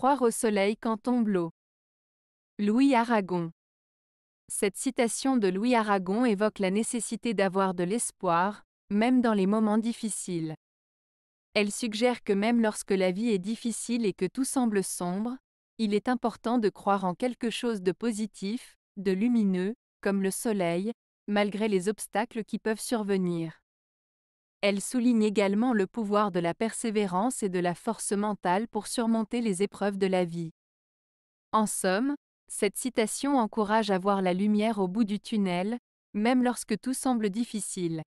croire au soleil quand tombe l'eau. Louis Aragon. Cette citation de Louis Aragon évoque la nécessité d'avoir de l'espoir, même dans les moments difficiles. Elle suggère que même lorsque la vie est difficile et que tout semble sombre, il est important de croire en quelque chose de positif, de lumineux, comme le soleil, malgré les obstacles qui peuvent survenir. Elle souligne également le pouvoir de la persévérance et de la force mentale pour surmonter les épreuves de la vie. En somme, cette citation encourage à voir la lumière au bout du tunnel, même lorsque tout semble difficile.